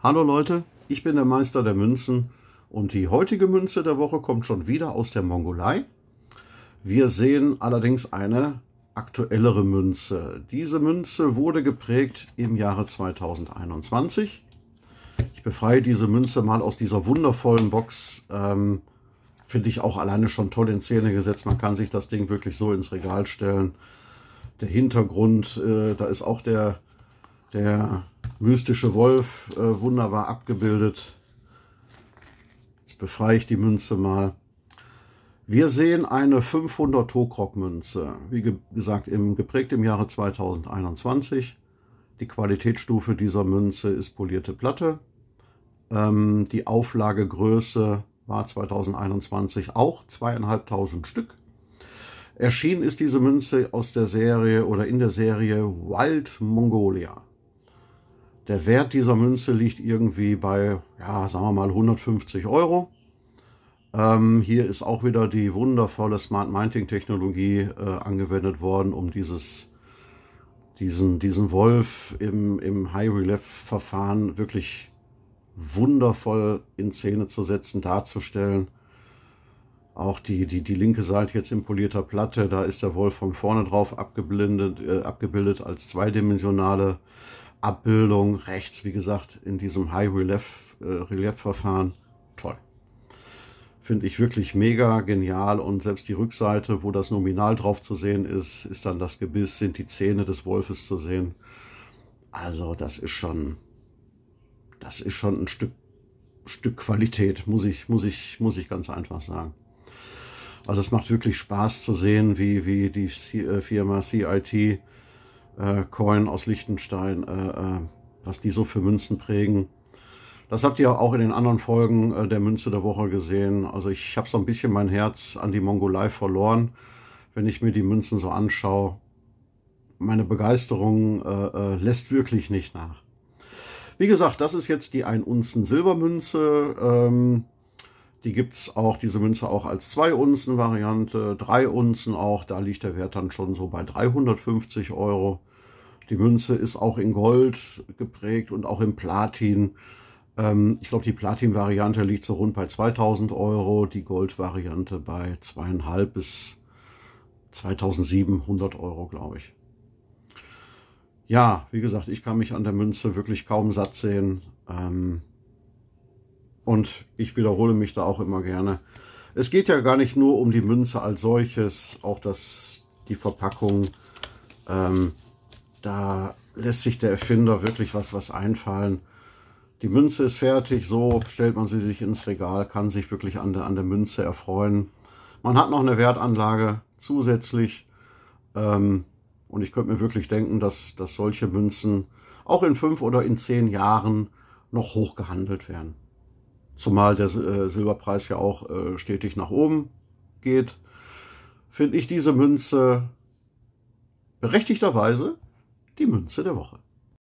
Hallo Leute, ich bin der Meister der Münzen und die heutige Münze der Woche kommt schon wieder aus der Mongolei. Wir sehen allerdings eine aktuellere Münze. Diese Münze wurde geprägt im Jahre 2021. Ich befreie diese Münze mal aus dieser wundervollen Box. Ähm, Finde ich auch alleine schon toll in Szene gesetzt. Man kann sich das Ding wirklich so ins Regal stellen. Der Hintergrund, äh, da ist auch der, der mystische Wolf äh, wunderbar abgebildet. Jetzt befreie ich die Münze mal. Wir sehen eine 500 Tokrok Münze, wie ge gesagt, im, geprägt im Jahre 2021. Die Qualitätsstufe dieser Münze ist polierte Platte. Ähm, die Auflagegröße war 2021 auch zweieinhalbtausend Stück. Erschienen ist diese Münze aus der Serie oder in der Serie Wild Mongolia. Der Wert dieser Münze liegt irgendwie bei, ja, sagen wir mal 150 Euro. Ähm, hier ist auch wieder die wundervolle Smart Minting Technologie äh, angewendet worden, um dieses, diesen, diesen Wolf im, im High Relief Verfahren wirklich wundervoll in Szene zu setzen, darzustellen. Auch die, die, die linke Seite jetzt in polierter Platte, da ist der Wolf von vorne drauf abgeblendet, äh, abgebildet als zweidimensionale Abbildung rechts, wie gesagt, in diesem High Relief, äh, Relief Verfahren. Toll. Finde ich wirklich mega genial und selbst die Rückseite, wo das Nominal drauf zu sehen ist, ist dann das Gebiss, sind die Zähne des Wolfes zu sehen. Also das ist schon, das ist schon ein Stück, Stück Qualität, muss ich, muss ich, muss ich ganz einfach sagen. Also es macht wirklich Spaß zu sehen, wie, wie die äh, Firma CIT äh, Coin aus Liechtenstein, äh, äh, was die so für Münzen prägen. Das habt ihr auch in den anderen Folgen äh, der Münze der Woche gesehen. Also ich habe so ein bisschen mein Herz an die Mongolei verloren, wenn ich mir die Münzen so anschaue. Meine Begeisterung äh, lässt wirklich nicht nach. Wie gesagt, das ist jetzt die 1 Unzen Silbermünze. Ähm, die gibt es auch, diese Münze auch als 2-Unzen-Variante, 3-Unzen auch, da liegt der Wert dann schon so bei 350 Euro. Die Münze ist auch in Gold geprägt und auch in Platin. Ähm, ich glaube, die Platin-Variante liegt so rund bei 2000 Euro, die Gold-Variante bei 2,5 bis 2700 Euro, glaube ich. Ja, wie gesagt, ich kann mich an der Münze wirklich kaum satt sehen. Ähm, und ich wiederhole mich da auch immer gerne. Es geht ja gar nicht nur um die Münze als solches, auch das, die Verpackung. Ähm, da lässt sich der Erfinder wirklich was, was einfallen. Die Münze ist fertig, so stellt man sie sich ins Regal, kann sich wirklich an der, an der Münze erfreuen. Man hat noch eine Wertanlage zusätzlich. Ähm, und ich könnte mir wirklich denken, dass, dass solche Münzen auch in fünf oder in zehn Jahren noch hoch gehandelt werden. Zumal der äh, Silberpreis ja auch äh, stetig nach oben geht, finde ich diese Münze berechtigterweise die Münze der Woche.